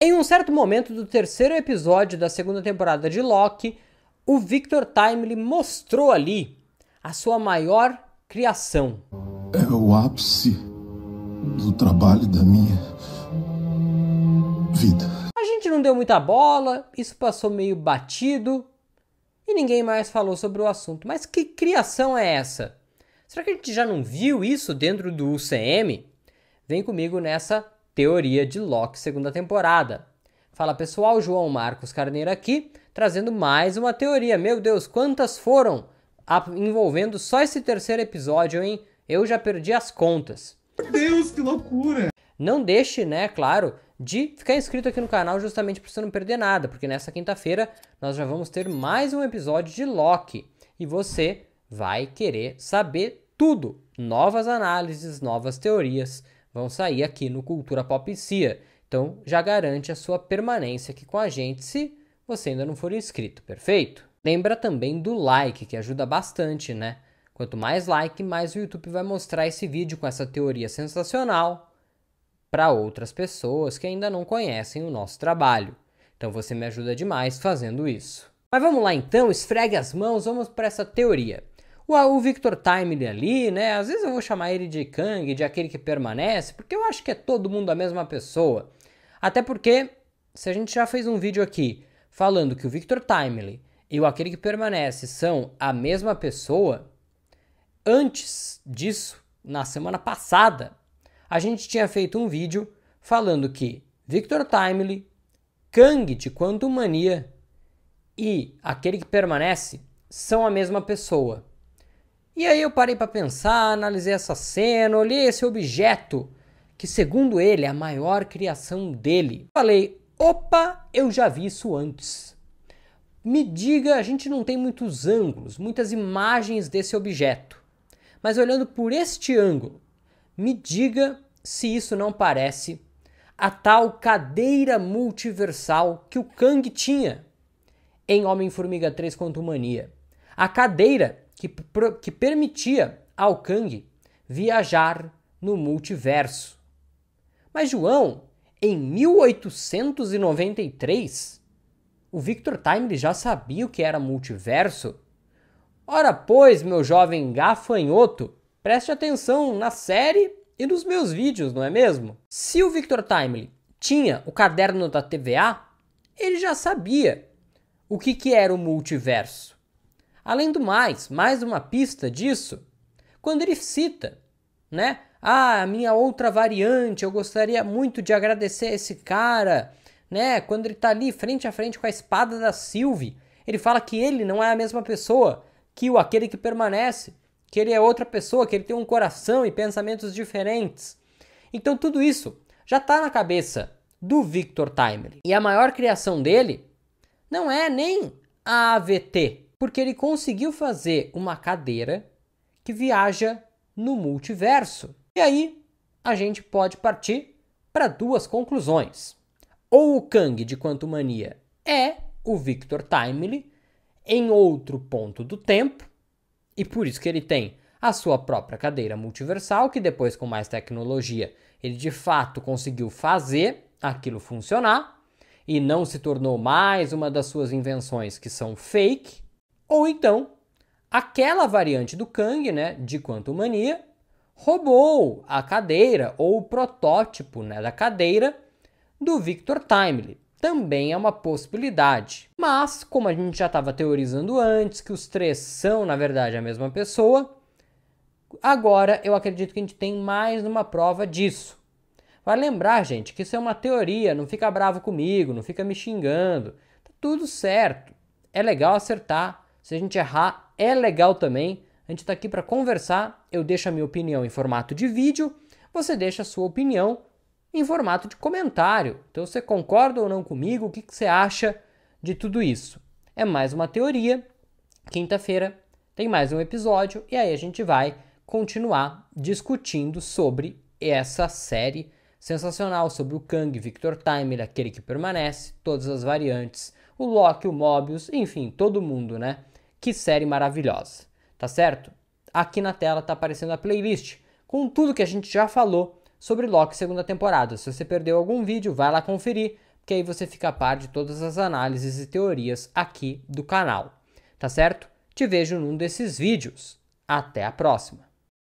Em um certo momento do terceiro episódio da segunda temporada de Loki, o Victor Timely mostrou ali a sua maior criação. É o ápice do trabalho da minha vida. A gente não deu muita bola, isso passou meio batido e ninguém mais falou sobre o assunto. Mas que criação é essa? Será que a gente já não viu isso dentro do UCM? Vem comigo nessa Teoria de Locke, segunda temporada. Fala pessoal, João Marcos Carneiro aqui, trazendo mais uma teoria. Meu Deus, quantas foram envolvendo só esse terceiro episódio, hein? Eu já perdi as contas. Meu Deus, que loucura! Não deixe, né, claro, de ficar inscrito aqui no canal justamente para você não perder nada, porque nessa quinta-feira nós já vamos ter mais um episódio de Loki e você vai querer saber tudo, novas análises, novas teorias vão sair aqui no Cultura Pop Cia. Então já garante a sua permanência aqui com a gente se você ainda não for inscrito, perfeito? Lembra também do like, que ajuda bastante, né? Quanto mais like, mais o YouTube vai mostrar esse vídeo com essa teoria sensacional para outras pessoas que ainda não conhecem o nosso trabalho. Então você me ajuda demais fazendo isso. Mas vamos lá então, esfregue as mãos, vamos para essa teoria. O, o Victor Timely ali, né? Às vezes eu vou chamar ele de Kang, de aquele que permanece, porque eu acho que é todo mundo a mesma pessoa. Até porque, se a gente já fez um vídeo aqui falando que o Victor Timely e o aquele que permanece são a mesma pessoa, antes disso, na semana passada, a gente tinha feito um vídeo falando que Victor Timely, Kang de Quantumania e aquele que permanece são a mesma pessoa. E aí eu parei para pensar, analisei essa cena, olhei esse objeto, que segundo ele é a maior criação dele. Falei, opa, eu já vi isso antes. Me diga, a gente não tem muitos ângulos, muitas imagens desse objeto. Mas olhando por este ângulo, me diga se isso não parece a tal cadeira multiversal que o Kang tinha em Homem-Formiga 3 Mania. A cadeira que, que permitia ao Kang viajar no multiverso. Mas João, em 1893, o Victor Timely já sabia o que era multiverso? Ora, pois, meu jovem gafanhoto, preste atenção na série e nos meus vídeos, não é mesmo? Se o Victor Timely tinha o caderno da TVA, ele já sabia o que, que era o multiverso. Além do mais, mais uma pista disso, quando ele cita, né? Ah, minha outra variante, eu gostaria muito de agradecer a esse cara, né? Quando ele tá ali frente a frente com a espada da Sylvie, ele fala que ele não é a mesma pessoa que o aquele que permanece, que ele é outra pessoa, que ele tem um coração e pensamentos diferentes. Então tudo isso já está na cabeça do Victor Timely. E a maior criação dele não é nem a AVT, porque ele conseguiu fazer uma cadeira que viaja no multiverso. E aí a gente pode partir para duas conclusões. Ou o Kang de Quantumania é o Victor Timely em outro ponto do tempo, e por isso que ele tem a sua própria cadeira multiversal, que depois, com mais tecnologia, ele de fato conseguiu fazer aquilo funcionar e não se tornou mais uma das suas invenções que são fake, ou então, aquela variante do Kang, né, de Mania, roubou a cadeira ou o protótipo né, da cadeira do Victor Timely. Também é uma possibilidade. Mas, como a gente já estava teorizando antes, que os três são, na verdade, a mesma pessoa, agora eu acredito que a gente tem mais uma prova disso. Vai lembrar, gente, que isso é uma teoria, não fica bravo comigo, não fica me xingando. Tá tudo certo. É legal acertar se a gente errar, é legal também. A gente está aqui para conversar. Eu deixo a minha opinião em formato de vídeo, você deixa a sua opinião em formato de comentário. Então, você concorda ou não comigo? O que, que você acha de tudo isso? É mais uma teoria. Quinta-feira tem mais um episódio e aí a gente vai continuar discutindo sobre essa série sensacional sobre o Kang Victor Timer, é aquele que permanece, todas as variantes o Loki, o Mobius, enfim, todo mundo, né? Que série maravilhosa, tá certo? Aqui na tela tá aparecendo a playlist com tudo que a gente já falou sobre Loki segunda temporada. Se você perdeu algum vídeo, vai lá conferir, que aí você fica a par de todas as análises e teorias aqui do canal, tá certo? Te vejo num desses vídeos. Até a próxima!